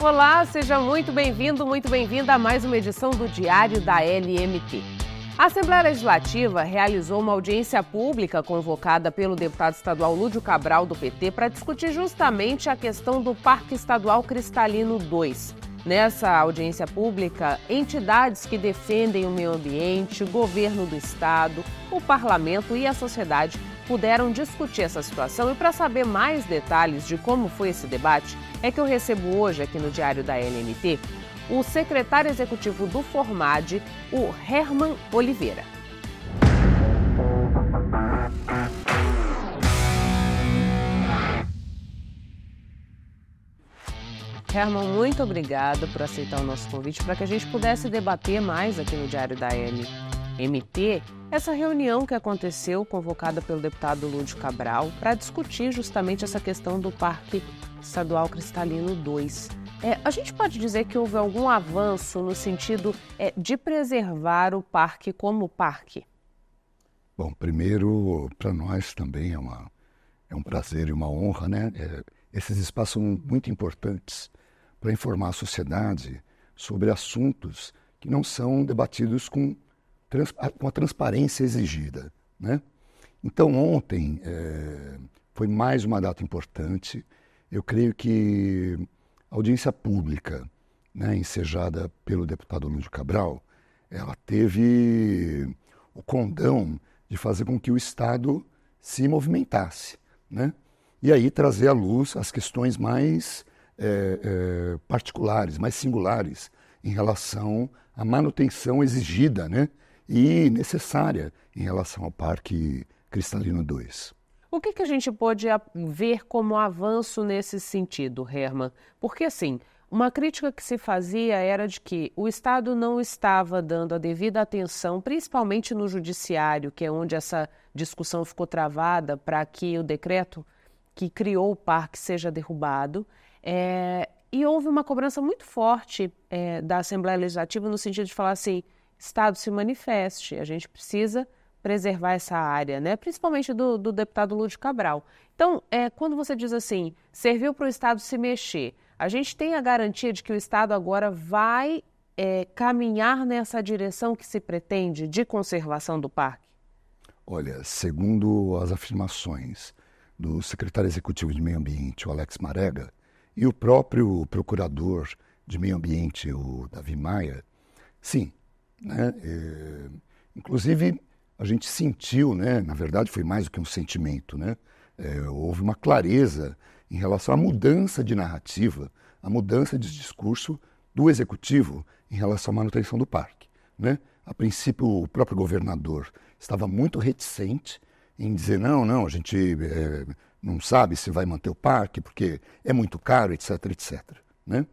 Olá, seja muito bem-vindo, muito bem-vinda a mais uma edição do Diário da LMT. A Assembleia Legislativa realizou uma audiência pública convocada pelo deputado estadual Lúdio Cabral, do PT, para discutir justamente a questão do Parque Estadual Cristalino 2. Nessa audiência pública, entidades que defendem o meio ambiente, o governo do estado, o parlamento e a sociedade puderam discutir essa situação. E para saber mais detalhes de como foi esse debate, é que eu recebo hoje aqui no Diário da LNT o secretário executivo do Formad, o Herman Oliveira. Herman, muito obrigada por aceitar o nosso convite para que a gente pudesse debater mais aqui no Diário da L. MT, essa reunião que aconteceu, convocada pelo deputado Lúdio Cabral, para discutir justamente essa questão do Parque Estadual Cristalino 2. É, a gente pode dizer que houve algum avanço no sentido é, de preservar o parque como parque? Bom, primeiro, para nós também é, uma, é um prazer e uma honra, né? É, esses espaços são muito importantes para informar a sociedade sobre assuntos que não são debatidos com trans, com a transparência exigida. Né? Então, ontem é, foi mais uma data importante. Eu creio que a audiência pública, né, ensejada pelo deputado Lúcio Cabral, ela teve o condão de fazer com que o Estado se movimentasse, né? E aí trazer à luz as questões mais é, é, particulares, mais singulares em relação à manutenção exigida, né? e necessária em relação ao Parque Cristalino II. O que, que a gente pode ver como avanço nesse sentido, Herman? Porque, assim, uma crítica que se fazia era de que o Estado não estava dando a devida atenção, principalmente no Judiciário, que é onde essa discussão ficou travada para que o decreto que criou o parque seja derrubado. É, e houve uma cobrança muito forte é, da Assembleia Legislativa no sentido de falar assim: Estado se manifeste. A gente precisa preservar essa área, né? principalmente do, do deputado Lúcio Cabral. Então, é, quando você diz assim, serviu para o Estado se mexer, a gente tem a garantia de que o Estado agora vai é, caminhar nessa direção que se pretende de conservação do parque? Olha, segundo as afirmações do secretário executivo de Meio Ambiente, o Alex Marega, e o próprio procurador de Meio Ambiente, o Davi Maia, sim, né? É, inclusive, a gente sentiu, né? na verdade foi mais do que um sentimento, né? É, houve uma clareza em relação à mudança de narrativa, à mudança de discurso do executivo em relação à manutenção do parque. Né? A princípio, o próprio governador estava muito reticente em dizer: não, não, a gente é, não sabe se vai manter o parque porque é muito caro, etc, etc. Né?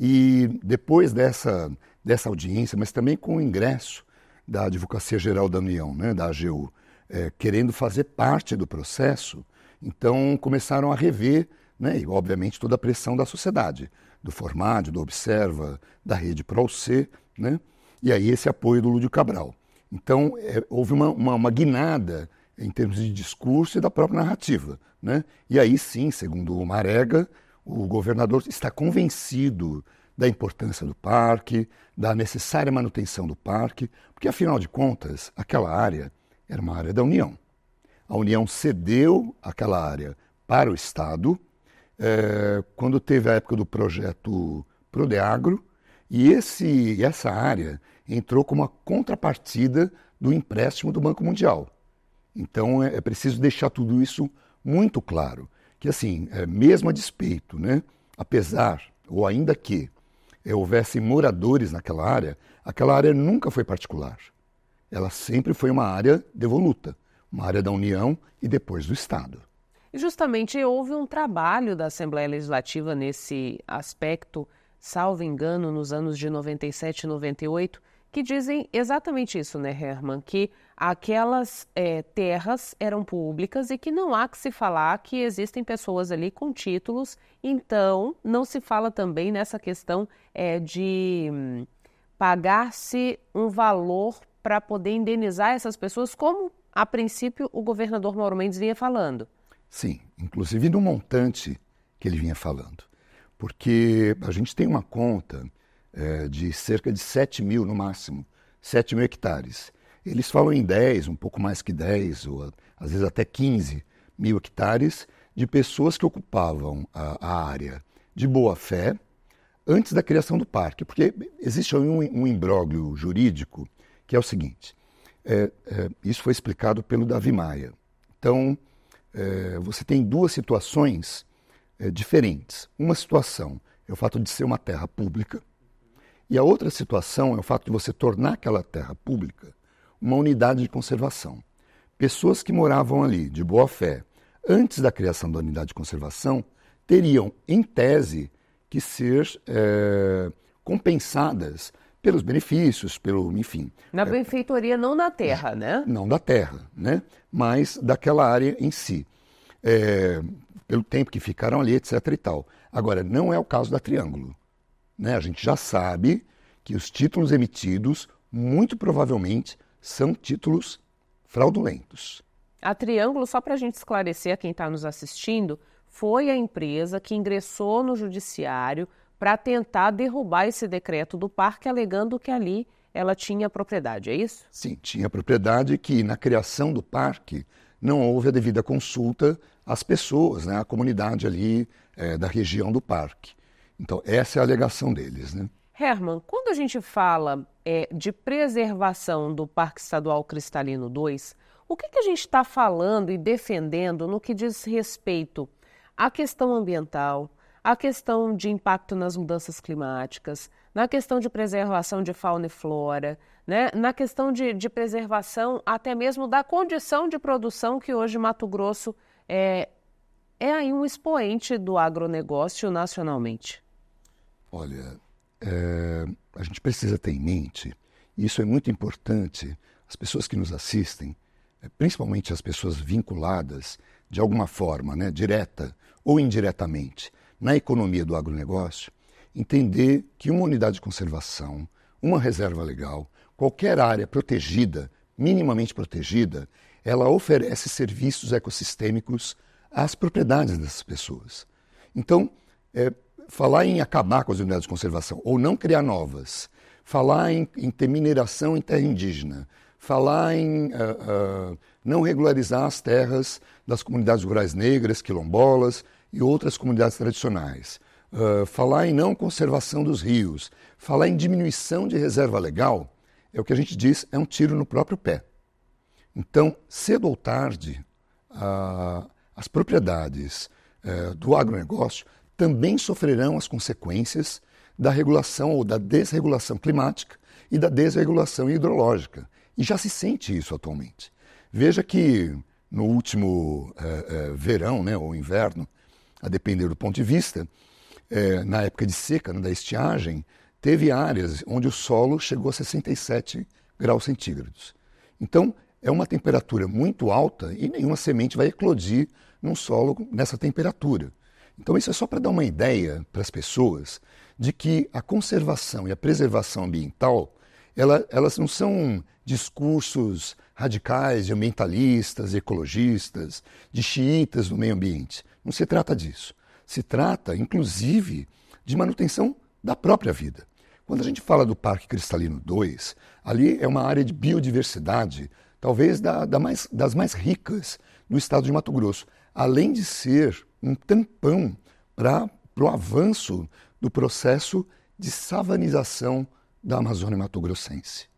E depois dessa dessa audiência, mas também com o ingresso da Advocacia Geral da União, né, da AGU, é, querendo fazer parte do processo, então começaram a rever, né, e obviamente toda a pressão da sociedade, do Formad, do Observa, da Rede ProC, né, e aí esse apoio do Lúdio Cabral. Então é, houve uma, uma, uma guinada em termos de discurso e da própria narrativa. Né? E aí sim, segundo o Marega, o governador está convencido da importância do parque, da necessária manutenção do parque, porque afinal de contas, aquela área era uma área da União. A União cedeu aquela área para o Estado é, quando teve a época do projeto Prodeagro, e esse, essa área entrou como uma contrapartida do empréstimo do Banco Mundial. Então é, é preciso deixar tudo isso muito claro, que assim, é, mesmo a despeito, né, apesar ou ainda que eh, houvesse moradores naquela área, aquela área nunca foi particular. Ela sempre foi uma área devoluta, uma área da União e depois do Estado. E justamente houve um trabalho da Assembleia Legislativa nesse aspecto, salvo engano, nos anos de 97 e 98, que dizem exatamente isso, né, Herman? Que aquelas é, terras eram públicas e que não há que se falar que existem pessoas ali com títulos, então não se fala também nessa questão é, de hum, pagar-se um valor para poder indenizar essas pessoas, como a princípio o governador Mauro Mendes vinha falando. Sim, inclusive no montante que ele vinha falando. Porque a gente tem uma conta é, de cerca de 7 mil no máximo, 7 mil hectares. Eles falam em 10, um pouco mais que 10, ou às vezes até 15 mil hectares de pessoas que ocupavam a, a área de boa fé antes da criação do parque, porque existe um, um imbróglio jurídico que é o seguinte: é, é, isso foi explicado pelo Davi Maia. Então, é, você tem duas situações é, diferentes. Uma situação é o fato de ser uma terra pública, e a outra situação é o fato de você tornar aquela terra pública uma unidade de conservação. Pessoas que moravam ali, de boa fé, antes da criação da unidade de conservação, teriam, em tese, que ser é, compensadas pelos benefícios, pelo, enfim. Na é, benfeitoria, não da terra, né? Não da terra, né? Mas daquela área em si. É, pelo tempo que ficaram ali, etc e tal. Agora, não é o caso da Triângulo. Né? A gente já sabe que os títulos emitidos, muito provavelmente, são títulos fraudulentos. A Triângulo, só para a gente esclarecer a quem está nos assistindo, foi a empresa que ingressou no judiciário para tentar derrubar esse decreto do parque, alegando que ali ela tinha propriedade, é isso? Sim, tinha propriedade que na criação do parque não houve a devida consulta às pessoas, né, à comunidade ali é, da região do parque. Então, essa é a alegação deles. Né? Herman, quando a gente fala é, de preservação do Parque Estadual Cristalino 2, o que, que a gente está falando e defendendo no que diz respeito à questão ambiental, à questão de impacto nas mudanças climáticas, na questão de preservação de fauna e flora, né? na questão de, de preservação até mesmo da condição de produção que hoje Mato Grosso é, é aí um expoente do agronegócio nacionalmente? Olha, é, a gente precisa ter em mente, e isso é muito importante, as pessoas que nos assistem, é, principalmente as pessoas vinculadas de alguma forma, né, direta ou indiretamente, na economia do agronegócio, entender que uma unidade de conservação, uma reserva legal, qualquer área protegida, minimamente protegida, ela oferece serviços ecossistêmicos às propriedades dessas pessoas. Então, é, falar em acabar com as unidades de conservação ou não criar novas, falar em, em ter mineração em terra indígena, falar em uh, uh, não regularizar as terras das comunidades rurais negras, quilombolas e outras comunidades tradicionais, uh, falar em não conservação dos rios, falar em diminuição de reserva legal, é o que a gente diz, é um tiro no próprio pé. Então, cedo ou tarde, as propriedades eh, do agronegócio também sofrerão as consequências da regulação ou da desregulação climática e da desregulação hidrológica. E já se sente isso atualmente. Veja que no último eh, eh, verão, né, ou inverno, a depender do ponto de vista, eh, na época de seca, né, da estiagem, teve áreas onde o solo chegou a 67 graus centígrados. Então, é uma temperatura muito alta e nenhuma semente vai eclodir num solo nessa temperatura. Então, isso é só para dar uma ideia para as pessoas de que a conservação e a preservação ambiental ela, elas não são discursos radicais de ambientalistas, ecologistas, de xiitas do meio ambiente. Não se trata disso. Se trata, inclusive, de manutenção da própria vida. Quando a gente fala do Parque Cristalino 2, ali é uma área de biodiversidade, talvez da, da mais, das mais ricas do estado de Mato Grosso. Além de ser um tampão para o avanço do processo de savanização da Amazônia Mato-grossense.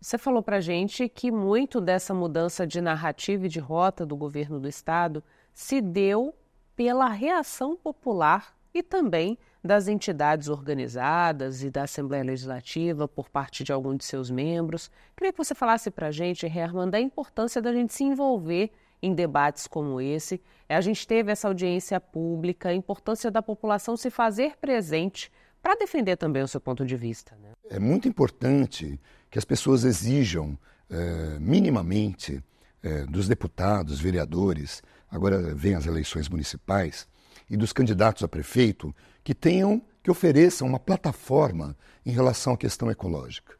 Você falou para gente que muito dessa mudança de narrativa e de rota do governo do estado se deu pela reação popular e também das entidades organizadas e da Assembleia Legislativa por parte de algum de seus membros. Queria que você falasse para a gente, Herman, da importância da gente se envolver em debates como esse. É a gente teve essa audiência pública, a importância da população se fazer presente para defender também o seu ponto de vista. Né? É muito importante que as pessoas exijam eh, minimamente eh, dos deputados, vereadores, agora vem as eleições municipais, e dos candidatos a prefeito que tenham, que ofereçam uma plataforma em relação à questão ecológica.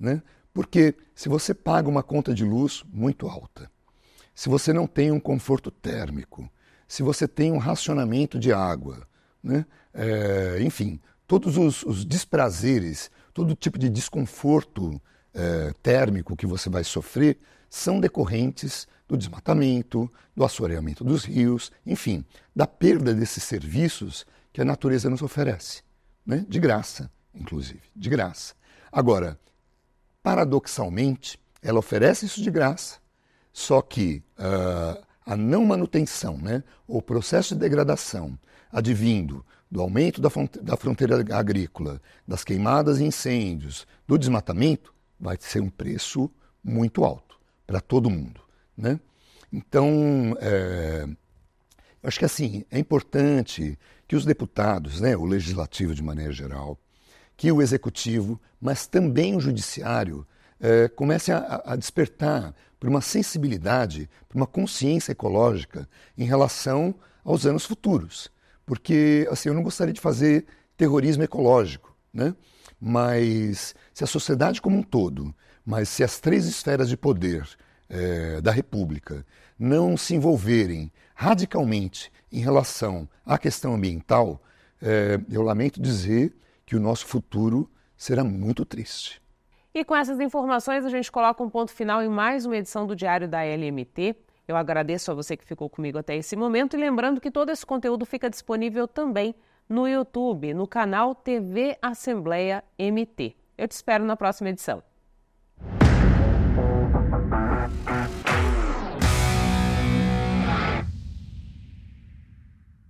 Né? Porque se você paga uma conta de luz muito alta, se você não tem um conforto térmico, se você tem um racionamento de água, né? É, enfim, todos os, os, desprazeres, todo tipo de desconforto é, térmico que você vai sofrer são decorrentes do desmatamento, do assoreamento dos rios, enfim, da perda desses serviços que a natureza nos oferece, né? de graça, inclusive, de graça. Agora, paradoxalmente, ela oferece isso de graça, só que uh, a não manutenção, né, o processo de degradação advindo do aumento da, da fronteira agrícola, das queimadas e incêndios, do desmatamento, vai ser um preço muito alto para todo mundo. Né? Então, é, acho que assim, é importante que os deputados, né, o legislativo de maneira geral, que o executivo, mas também o judiciário, é, comecem a, a despertar para uma sensibilidade, para uma consciência ecológica em relação aos anos futuros. Porque assim, eu não gostaria de fazer terrorismo ecológico, né? mas se a sociedade como um todo, mas se as três esferas de poder é, da República não se envolverem radicalmente em relação à questão ambiental, é, eu lamento dizer que o nosso futuro será muito triste. E com essas informações, a gente coloca um ponto final em mais uma edição do Diário da LMT. Eu agradeço a você que ficou comigo até esse momento e lembrando que todo esse conteúdo fica disponível também no YouTube, no canal TV Assembleia MT. Eu te espero na próxima edição.